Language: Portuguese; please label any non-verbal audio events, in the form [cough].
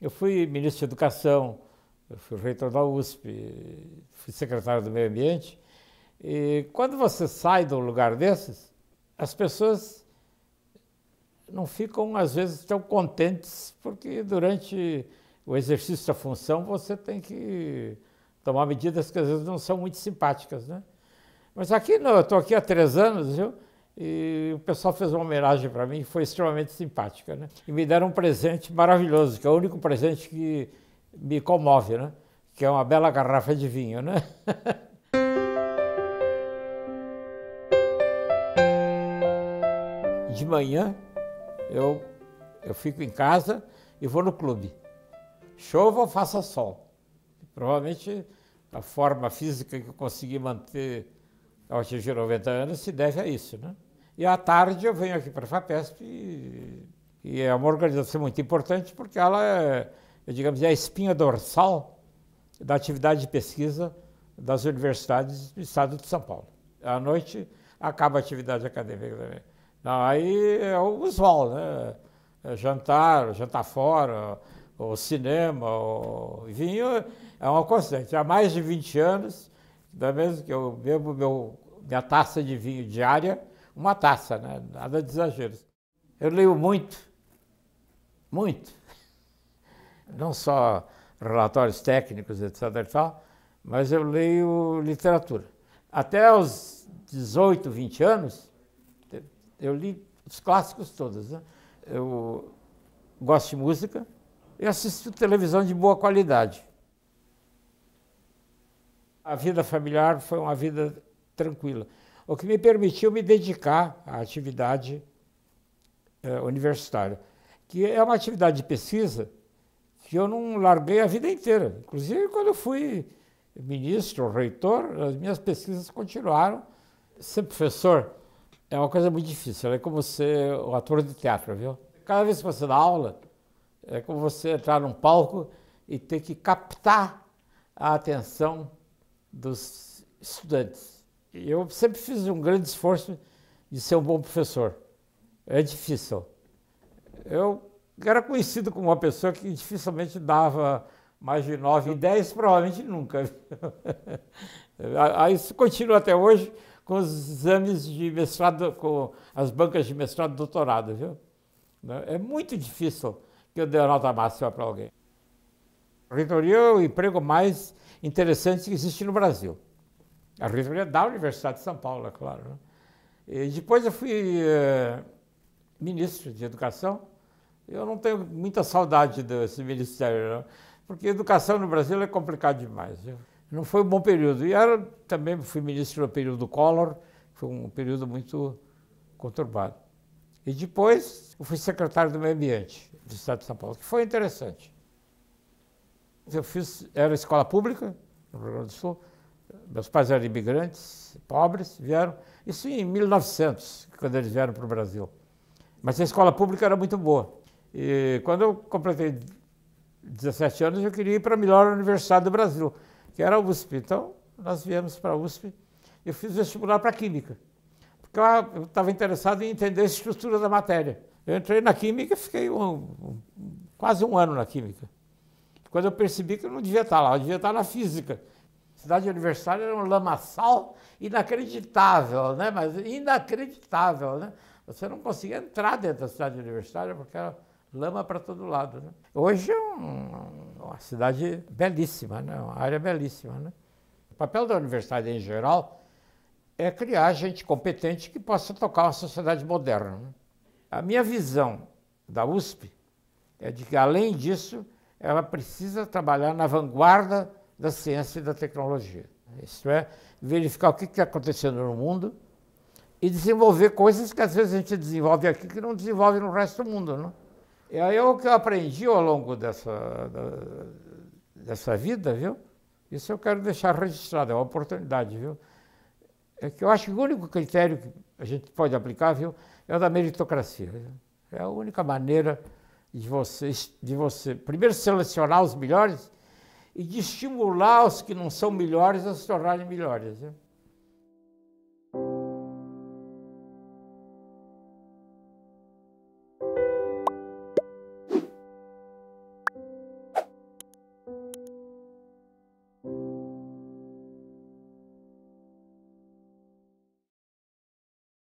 Eu fui ministro de Educação, eu fui reitor da USP, fui secretário do Meio Ambiente. E quando você sai de um lugar desses, as pessoas não ficam, às vezes, tão contentes, porque durante o exercício da função você tem que tomar medidas que às vezes não são muito simpáticas, né? Mas aqui não, eu estou aqui há três anos, viu? E o pessoal fez uma homenagem para mim, foi extremamente simpática, né? E me deram um presente maravilhoso, que é o único presente que me comove, né? Que é uma bela garrafa de vinho, né? [laughs] de manhã eu, eu fico em casa e vou no clube. Chova ou faça sol. Provavelmente a forma física que eu consegui manter ao atingir 90 anos se deve a isso, né? E à tarde eu venho aqui para a FAPESP e, e é uma organização muito importante porque ela é, digamos, é a espinha dorsal da atividade de pesquisa das universidades do estado de São Paulo. À noite acaba a atividade acadêmica também. Não, aí é o usual, né? É jantar, jantar fora, ou cinema, o vinho, é uma constante. Há mais de 20 anos, da é mesma que eu bebo meu, minha taça de vinho diária, uma taça, né? nada de exageros. Eu leio muito, muito. Não só relatórios técnicos, etc. E tal, mas eu leio literatura. Até os 18, 20 anos, eu li os clássicos todos. Né? Eu gosto de música e assisto televisão de boa qualidade. A vida familiar foi uma vida tranquila o que me permitiu me dedicar à atividade eh, universitária, que é uma atividade de pesquisa que eu não larguei a vida inteira. Inclusive, quando eu fui ministro, reitor, as minhas pesquisas continuaram. Ser professor é uma coisa muito difícil, é como ser um ator de teatro, viu? Cada vez que você dá aula, é como você entrar num palco e ter que captar a atenção dos estudantes eu sempre fiz um grande esforço de ser um bom professor. É difícil. Eu era conhecido como uma pessoa que dificilmente dava mais de 9 e 10, provavelmente nunca. [laughs] Isso continua até hoje com os exames de mestrado, com as bancas de mestrado e doutorado, viu? Né? É muito difícil que eu dê a nota máxima para alguém. A reitoria é o emprego mais interessante que existe no Brasil. A reitoria da Universidade de São Paulo, é claro. Né? E depois eu fui eh, ministro de Educação. Eu não tenho muita saudade desse ministério, não, porque educação no Brasil é complicado demais. Viu? Não foi um bom período. E era, também fui ministro no período Collor, foi um período muito conturbado. E depois eu fui secretário do Meio Ambiente do Estado de São Paulo, que foi interessante. Eu fiz, era escola pública, no Rio Grande do Sul, meus pais eram imigrantes, pobres, vieram. Isso em 1900, quando eles vieram para o Brasil. Mas a escola pública era muito boa. E quando eu completei 17 anos, eu queria ir para a melhor universidade do Brasil, que era a USP. Então, nós viemos para a USP. Eu fiz vestibular para Química, porque eu estava interessado em entender a estrutura da matéria. Eu entrei na Química e fiquei um, um, quase um ano na Química. Quando eu percebi que eu não devia estar lá, eu devia estar na Física Cidade Universitária era um lamaçal inacreditável, né? Mas inacreditável, né? Você não conseguia entrar dentro da cidade universitária porque era lama para todo lado. Né? Hoje é um, uma cidade belíssima, né? uma área belíssima. Né? O papel da universidade em geral é criar gente competente que possa tocar uma sociedade moderna. Né? A minha visão da USP é de que, além disso, ela precisa trabalhar na vanguarda da ciência e da tecnologia. Isto é, verificar o que está acontecendo no mundo e desenvolver coisas que às vezes a gente desenvolve aqui que não desenvolve no resto do mundo. não? E aí é o que eu aprendi ao longo dessa, da, dessa vida, viu? Isso eu quero deixar registrado, é uma oportunidade, viu? É que eu acho que o único critério que a gente pode aplicar, viu, é o da meritocracia. Viu? É a única maneira de você, de você primeiro selecionar os melhores e de estimular os que não são melhores a se tornarem melhores. Né?